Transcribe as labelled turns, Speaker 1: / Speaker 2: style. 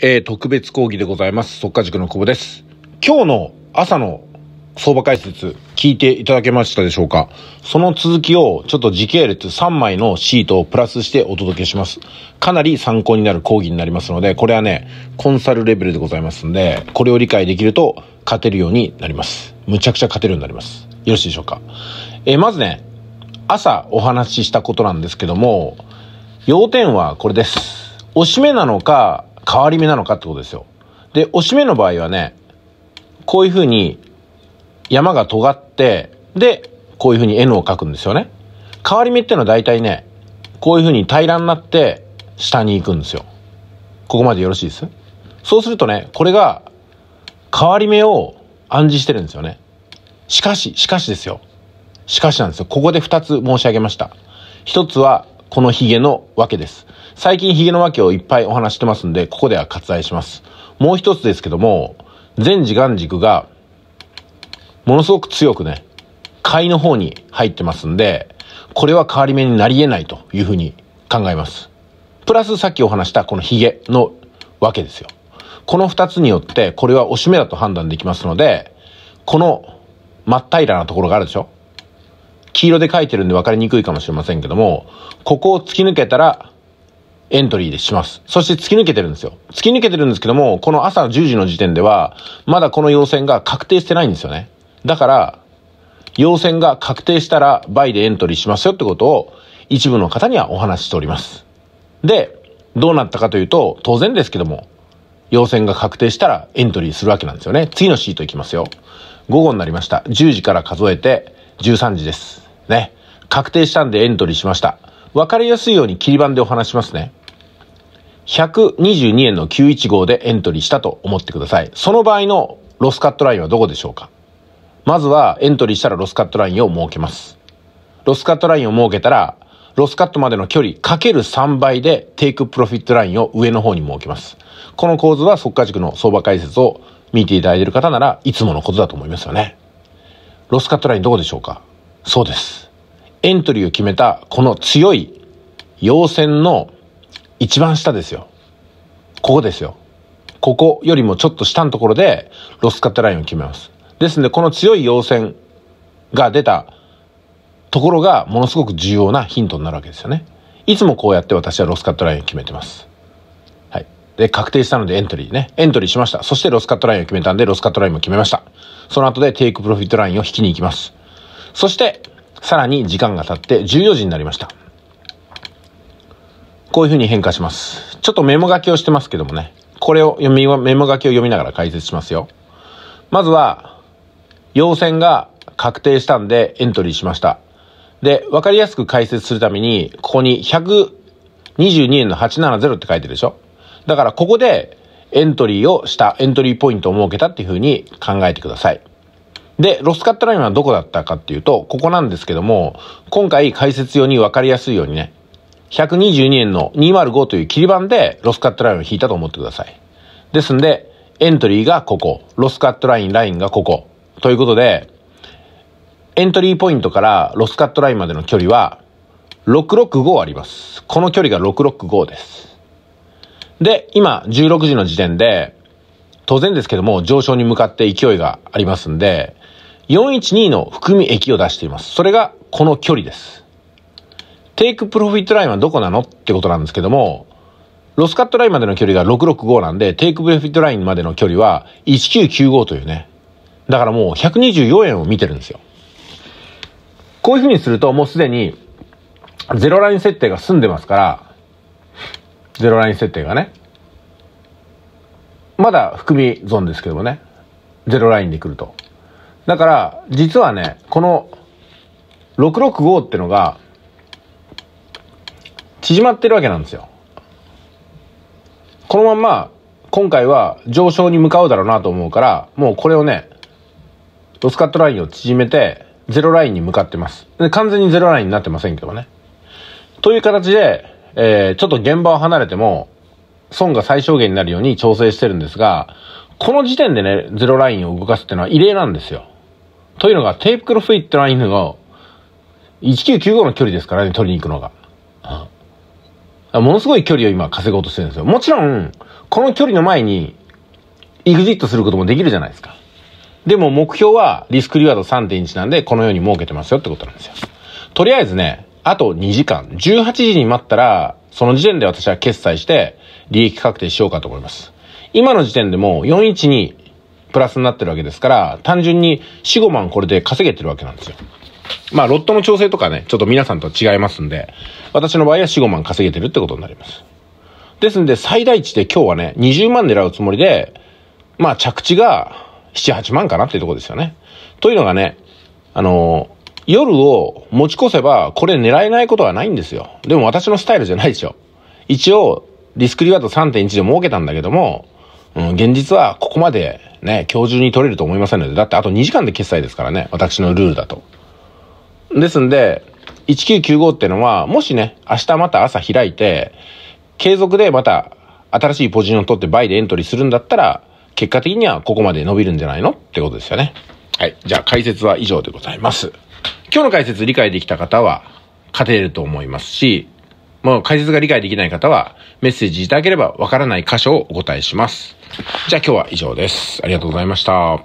Speaker 1: えー、特別講義でございます。即稼塾の久保です。今日の朝の相場解説聞いていただけましたでしょうかその続きをちょっと時系列3枚のシートをプラスしてお届けします。かなり参考になる講義になりますので、これはね、コンサルレベルでございますんで、これを理解できると勝てるようになります。むちゃくちゃ勝てるようになります。よろしいでしょうかえー、まずね、朝お話ししたことなんですけども、要点はこれです。押しめなのか、変わり目なのかってことですよ。で、おしめの場合はね、こういうふうに山が尖って、で、こういうふうに N を書くんですよね。変わり目ってのは大体ね、こういうふうに平らになって下に行くんですよ。ここまでよろしいですそうするとね、これが変わり目を暗示してるんですよね。しかし、しかしですよ。しかしなんですよ。ここで2つ申し上げました。1つはこのヒゲのわけです。最近ヒゲの訳をいっぱいお話してますんで、ここでは割愛します。もう一つですけども、全時間軸が、ものすごく強くね、買いの方に入ってますんで、これは変わり目になり得ないというふうに考えます。プラスさっきお話したこのヒゲのわけですよ。この二つによってこれはおしめだと判断できますので、この真っ平らなところがあるでしょ黄色で書いてるんで分かりにくいかもしれませんけども、ここを突き抜けたらエントリーでします。そして突き抜けてるんですよ。突き抜けてるんですけども、この朝10時の時点では、まだこの要選が確定してないんですよね。だから、要選が確定したら倍でエントリーしますよってことを一部の方にはお話ししております。で、どうなったかというと、当然ですけども、要選が確定したらエントリーするわけなんですよね。次のシートいきますよ。午後になりました。10時から数えて13時です。ね。確定したんでエントリーしました。わかりやすいように切り板でお話しますね。122円の915でエントリーしたと思ってください。その場合のロスカットラインはどこでしょうかまずはエントリーしたらロスカットラインを設けます。ロスカットラインを設けたら、ロスカットまでの距離かける3倍でテイクプロフィットラインを上の方に設けます。この構図は速化塾の相場解説を見ていただいている方ならいつものことだと思いますよね。ロスカットラインどこでしょうかそうです。エントリーを決めたこの強い陽線の一番下ですよ。ここですよ。ここよりもちょっと下のところでロスカットラインを決めます。ですので、この強い陽線が出たところがものすごく重要なヒントになるわけですよね。いつもこうやって私はロスカットラインを決めてます。はい。で、確定したのでエントリーね。エントリーしました。そしてロスカットラインを決めたんで、ロスカットラインも決めました。その後でテイクプロフィットラインを引きに行きます。そして、さらに時間が経って14時になりました。こういうふうに変化します。ちょっとメモ書きをしてますけどもね、これを読み、メモ書きを読みながら解説しますよ。まずは、要選が確定したんでエントリーしました。で、わかりやすく解説するために、ここに122円の870って書いてるでしょだからここでエントリーをした、エントリーポイントを設けたっていうふうに考えてください。で、ロスカットラインはどこだったかっていうと、ここなんですけども、今回解説用にわかりやすいようにね、122円の205という切り板でロスカットラインを引いたと思ってください。ですんで、エントリーがここ、ロスカットライン、ラインがここ。ということで、エントリーポイントからロスカットラインまでの距離は、665あります。この距離が665です。で、今、16時の時点で、当然ですけども、上昇に向かって勢いがありますんで、412の含み益を出しています。それがこの距離です。テイクプロフィットラインはどこなのってことなんですけども、ロスカットラインまでの距離が665なんで、テイクプロフィットラインまでの距離は1995というね。だからもう124円を見てるんですよ。こういうふうにするともうすでに、ゼロライン設定が済んでますから、ゼロライン設定がね。まだ含み損ですけどもね。ゼロラインで来ると。だから、実はね、この665ってのが、縮まってるわけなんですよ。このまんま、今回は上昇に向かうだろうなと思うから、もうこれをね、ロスカットラインを縮めて、ゼロラインに向かってます。で完全にゼロラインになってませんけどね。という形で、えー、ちょっと現場を離れても、損が最小限になるように調整してるんですが、この時点でね、ゼロラインを動かすっていうのは異例なんですよ。というのが、テープクロフィットラインの1995の距離ですからね、取りに行くのが。ものすごい距離を今稼ごうとしてるんですよ。もちろん、この距離の前に、エグジットすることもできるじゃないですか。でも目標はリスクリワード3.1なんで、このように設けてますよってことなんですよ。とりあえずね、あと2時間、18時に待ったら、その時点で私は決済して、利益確定しようかと思います。今の時点でも412プラスになってるわけですから、単純に4、5万これで稼げてるわけなんですよ。まあ、ロットの調整とかね、ちょっと皆さんと違いますんで、私の場合は4、5万稼げてるってことになります。ですんで、最大値で今日はね、20万狙うつもりで、まあ、着地が7、8万かなっていうとこですよね。というのがね、あのー、夜を持ち越せば、これ狙えないことはないんですよ。でも私のスタイルじゃないでしょ。一応、リスクリワード3.1で儲けたんだけども、うん、現実はここまでね、今日中に取れると思いませんので、だってあと2時間で決済ですからね、私のルールだと。ですんで、1995ってのは、もしね、明日また朝開いて、継続でまた新しいポジションを取って倍でエントリーするんだったら、結果的にはここまで伸びるんじゃないのってことですよね。はい。じゃあ解説は以上でございます。今日の解説理解できた方は勝てると思いますし、もう解説が理解できない方はメッセージいただければわからない箇所をお答えします。じゃあ今日は以上です。ありがとうございました。